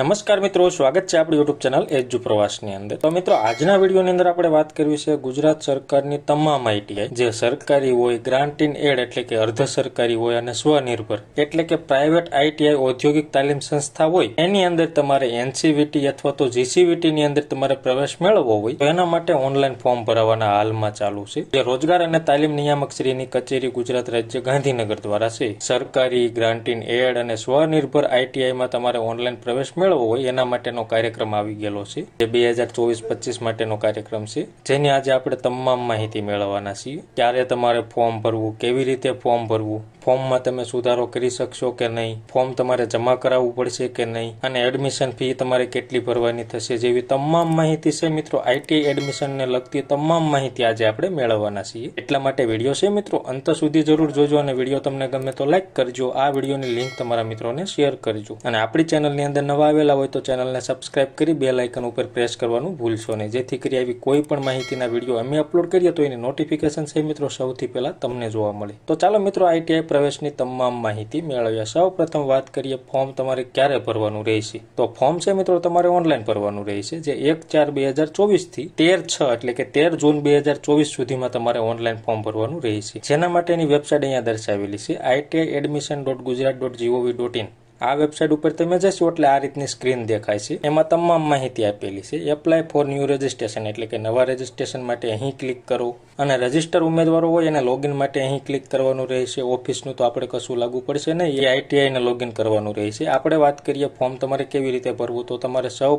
નમસ્કાર મિત્રો સ્વાગત છે આપણી યુટ્યુબ ચેનલ એજ્યુ પ્રવાસની અંદર તો મિત્રો આજના વિડીયોની અંદર આપણે વાત કરવી છે ગુજરાત સરકારની તમામ આઈટીઆઈ જે સરકારી હોય ગ્રાન્ટ ઇન એડ એટલે કે અર્ધ સરકારી હોય અને સ્વનિર્ભર એટલે કે પ્રાઇવેટ આઈટીઆઈ ઔદ્યોગિક તાલીમ સંસ્થા હોય એની અંદર તમારે એનસીવીટી અથવા તો જીસીવીટીની અંદર તમારે પ્રવેશ મેળવવો હોય તો એના માટે ઓનલાઈન ફોર્મ ભરાવાના હાલમાં ચાલુ છે જે રોજગાર અને તાલીમ નિયામક શ્રીની કચેરી ગુજરાત રાજ્ય ગાંધીનગર દ્વારા છે સરકારી ગ્રાન્ટ ઇન એડ અને સ્વનિર્ભર આઈટીઆઈમાં તમારે ઓનલાઈન પ્રવેશ મેળવવો હોય એના માટેનો કાર્યક્રમ આવી ગયેલો છે જે બે હજાર ચોવીસ પચીસ માટેનો કાર્યક્રમ છે જેની આજે આપણે તમામ માહિતી મેળવવાના છીએ ક્યારે તમારે ફોર્મ ભરવું કેવી રીતે ફોર્મ ભરવું ફોર્મમાં તમે સુધારો કરી શકશો કે નહીં ફોર્મ તમારે જમા કરાવવું પડશે કે નહીં અને એડમિશન ફી તમારે કેટલી ભરવાની થશે જેવી તમામ માહિતી છે મિત્રો આઈટીઆઈ એડમિશનને લગતી તમામ માહિતી આજે આપણે મેળવવાના છીએ એટલા માટે વિડીયો છે મિત્રો અંત સુધી જરૂર જોજો અને વિડીયો તમને ગમે તો લાઈક કરજો આ વિડીયોની લિંક તમારા મિત્રોને શેર કરજો અને આપણી ચેનલની અંદર નવા આવેલા હોય તો ચેનલને સબસ્ક્રાઇબ કરી બે લાઇકન ઉપર પ્રેસ કરવાનું ભૂલશો નહીં જેથી કરી આવી કોઈ પણ માહિતીના વિડીયો અમે અપલોડ કરીએ તો એની નોટિફિકેશન છે મિત્રો સૌથી પહેલાં તમને જોવા મળે તો ચાલો મિત્રો આઈટીઆઈ પ્રવેશની તમામ માહિતી મેળવ્યા સૌ પ્રથમ વાત કરીએ ફોર્મ તમારે ક્યારે ભરવાનું રહેશે તો ફોર્મ છે મિત્રો તમારે ઓનલાઈન ભરવાનું રહેશે જે એક ચાર બે હજાર ચોવીસથી તેર છ એટલે કે તેર જૂન બે હજાર ચોવીસ સુધીમાં તમારે ઓનલાઈન ફોર્મ ભરવાનું રહેશે જેના માટેની વેબસાઇટ અહીંયા દર્શાવેલી છે ITI admission dot Gujarat dot GOV dot in આ વેબસાઇટ ઉપર તમે જશો એટલે આ રીતની સ્ક્રીન દેખાય છે એમાં તમામ માહિતી આપેલી છે એપ્લાય ફોર ન્યૂ રજિસ્ટ્રેશન એટલે કે નવા રજીસ્ટ્રેશન માટે અહીં ક્લિક કરો અને રજિસ્ટર ઉમેદવારો હોય એને લોગિન માટે અહીં ક્લિક કરવાનું રહેશે ઓફિસનું તો આપણે કશું લાગુ પડશે ને એ આઈટીઆઈને લોગિન કરવાનું રહેશે આપણે વાત કરીએ ફોર્મ તમારે કેવી રીતે ભરવું તો તમારે સૌ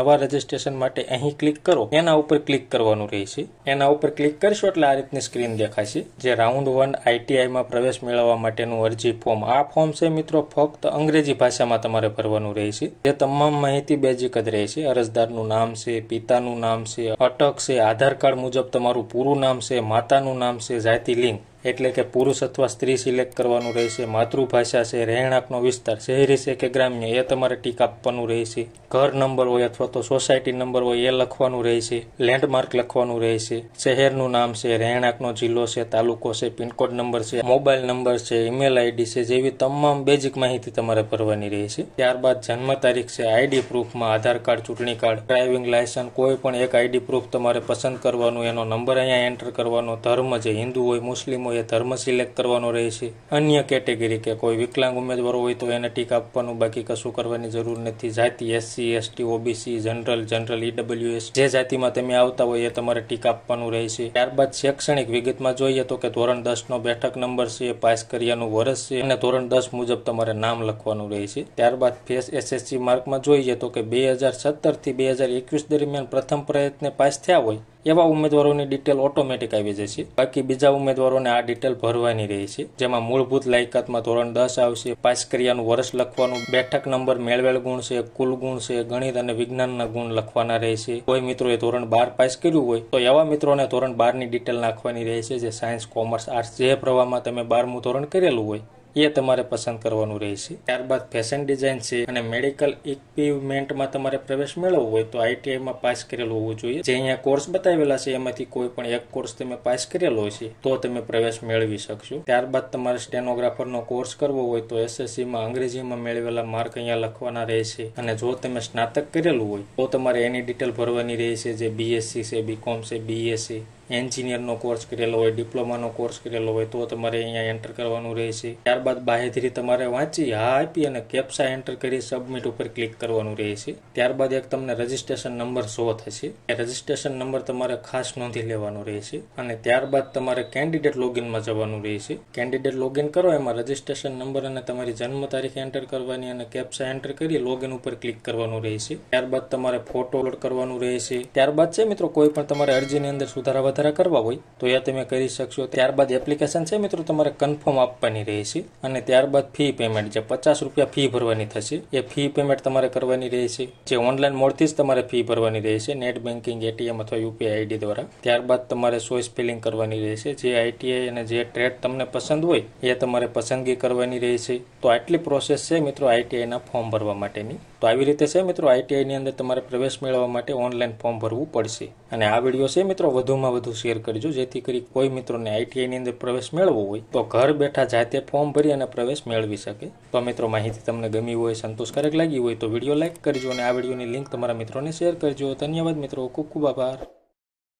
નવા રજીસ્ટ્રેશન માટે અહીં ક્લિક કરો એના ઉપર ક્લિક કરવાનું રહેશે એના ઉપર ક્લિક કરશો એટલે આ રીતની સ્ક્રીન દેખાશે જે રાઉન્ડ વન આઈટીઆઈમાં પ્રવેશ મેળવવા માટેનું અરજી ફોર્મ આ ફોર્મ છે મિત્રો ફક્ત અંગ્રેજી અંગ્રેજી ભાષામાં તમારે ભરવાનું રહેશે જે તમામ માહિતી બેઝિક જ રહેશે અરજદારનું નામ છે પિતાનું નામ છે અટક છે આધાર કાર્ડ મુજબ તમારું પૂરું નામ છે માતાનું નામ છે જાતિ લિંક એટલે કે પુરુષ અથવા સ્ત્રી સિલેક્ટ કરવાનું રહેશે માતૃભાષા છે રહેણાંકનો વિસ્તાર શહેરી છે કે ગ્રામ્ય એ તમારે ટીક આપવાનું રહેશે ઘર નંબર હોય અથવા તો સોસાયટી નંબર હોય એ લખવાનું રહેશે લેન્ડમાર્ક લખવાનું રહેશે શહેરનું નામ છે રહેણાંકનો જિલ્લો છે તાલુકો છે પિનકોડ નંબર છે મોબાઈલ નંબર છે ઈમેલ આઈડી છે જેવી તમામ બેઝિક માહિતી તમારે ભરવાની રહેશે ત્યારબાદ જન્મ તારીખ છે આઈડી પ્રૂફમાં આધાર કાર્ડ ચૂંટણી કાર્ડ ડ્રાઇવિંગ લાયસન્સ કોઈ પણ એક આઈડી પ્રૂફ તમારે પસંદ કરવાનું એનો નંબર અહીંયા એન્ટર કરવાનો ધર્મ છે હિન્દુ હોય મુસ્લિમ હોય એ ધર્મ સિલેક્ટ કરવાનો રહે છે અન્ય કેટેગરી કે કોઈ વિકલાંગ ઉમેદવારો હોય તો એને ટીક આપવાનું બાકી કશું કરવાની જરૂર નથી જાતિ SC ST OBC general general EWS જે જાતિમાં તમે આવતા હોય એ તમારે ટીક આપવાનું રહે છે ત્યારબાદ શૈક્ષણિક વિગતમાં જોઈએ તો કે ધોરણ દસનો બેઠક નંબર છે એ પાસ કર્યાનું વર્ષ છે અને ધોરણ દસ મુજબ તમારે નામ લખવાનું રહે છે ત્યારબાદ ફેસ એસએસસી માર્કમાં જોઈએ તો કે બે હજાર સત્તરથી બે હજાર એકવીસ દરમિયાન પ્રથમ પ્રયત્ને પાસ થયા હોય એવા ઉમેદવારોની ડિટેલ ઓટોમેટિક આવી જાય છે બાકી બીજા ઉમેદવારોને આ ડિટેલ ભરવાની રહે છે જેમાં મૂળભૂત લાયકાતમાં ધોરણ દસ આવશે પાસ ક્રિયાનું વર્ષ લખવાનું બેઠક નંબર મેળવેલ ગુણ છે કુલ ગુણ છે ગણિત અને વિજ્ઞાનના ગુણ લખવાના રહે છે કોઈ મિત્રોએ ધોરણ બાર પાસ કર્યું હોય તો એવા મિત્રોને ધોરણ બારની ડિટેલ નાખવાની રહે છે જે સાયન્સ કોમર્સ આર્ટ્સ જે પ્રવાહમાં તમે બારમું ધોરણ કરેલું હોય એ તમારે પસંદ કરવાનું રહેશે ત્યારબાદ ફેશન ડિઝાઇન છે અને મેડિકલ ઇક્વિપમેન્ટમાં તમારે પ્રવેશ મેળવવો હોય તો આઈટીઆઈમાં પાસ કરેલો હોવો જોઈએ જે અહીંયા કોર્સ બતાવેલા છે એમાંથી કોઈ પણ એક કોર્સ તમે પાસ કરેલો હોય છે તો તમે પ્રવેશ મેળવી શકશો ત્યારબાદ તમારે સ્ટેનોગ્રાફરનો કોર્સ કરવો હોય તો એસએસસીમાં અંગ્રેજીમાં મેળવેલા માર્ક અહીંયા લખવાના રહેશે અને જો તમે સ્નાતક કરેલું હોય તો તમારે એની ડિટેલ ભરવાની રહેશે જે બીએસસી છે બીકોમ છે બીએસસી એન્જિનિયરનો કોર્સ કરેલો હોય ડિપ્લોમાનો કોર્સ કરેલો હોય તો તમારે અહીંયા એન્ટર કરવાનું રહેશે ત્યારબાદ બાહેધરી તમારે વાંચી હા આપી અને કેપ્સા એન્ટર કરી સબમિટ ઉપર ક્લિક કરવાનું રહેશે ત્યારબાદ એક તમને રજીસ્ટ્રેશન નંબર શો થશે એ રજિસ્ટ્રેશન નંબર તમારે ખાસ નોંધી લેવાનો રહેશે અને ત્યારબાદ તમારે કેન્ડિડેટ લોગિનમાં જવાનું રહેશે કેન્ડિડેટ લોગિન કરો એમાં રજીસ્ટ્રેશન નંબર અને તમારી જન્મ તારીખ એન્ટર કરવાની અને કેપ્સા એન્ટર કરી લોગિન ઉપર ક્લિક કરવાનું રહેશે ત્યારબાદ તમારે ફોટો અપલોડ કરવાનું રહેશે ત્યારબાદ છે મિત્રો કોઈ પણ તમારે અરજીની અંદર સુધારા વધારે વધારા કરવા હોય તો એ તમે કરી શકશો ત્યારબાદ એપ્લિકેશન છે મિત્રો તમારે કન્ફર્મ આપવાની રહેશે અને ત્યારબાદ ફી પેમેન્ટ જે પચાસ રૂપિયા ફી ભરવાની થશે એ ફી પેમેન્ટ તમારે કરવાની રહેશે જે ઓનલાઈન મોડથી જ તમારે ફી ભરવાની રહેશે નેટ બેન્કિંગ એટીએમ અથવા યુપીઆઈ આઈડી દ્વારા ત્યારબાદ તમારે સોઇસ ફિલિંગ કરવાની રહેશે જે આઈટીઆઈ અને જે ટ્રેડ તમને પસંદ હોય એ તમારે પસંદગી કરવાની રહેશે તો આટલી પ્રોસેસ છે મિત્રો આઈટીઆઈના ફોર્મ ભરવા માટેની તો આવી રીતે છે મિત્રો આઈટીઆઈની અંદર તમારે પ્રવેશ મેળવવા માટે ઓનલાઈન ફોર્મ ભરવું પડશે અને આ વિડીયો છે મિત્રો વધુમાં વધુ વધુ શેર કરજો જેથી કરી કોઈ મિત્રોને આઈટીઆઈની અંદર પ્રવેશ મેળવવો હોય તો ઘર બેઠા જાતે ફોર્મ ભરી અને પ્રવેશ મેળવી શકે તો મિત્રો માહિતી તમને ગમી હોય સંતોષકારક લાગી હોય તો વિડીયો લાઇક કરજો અને આ વિડીયોની લિંક તમારા મિત્રોને શેર કરજો ધન્યવાદ મિત્રો ખૂબ ખૂબ આભાર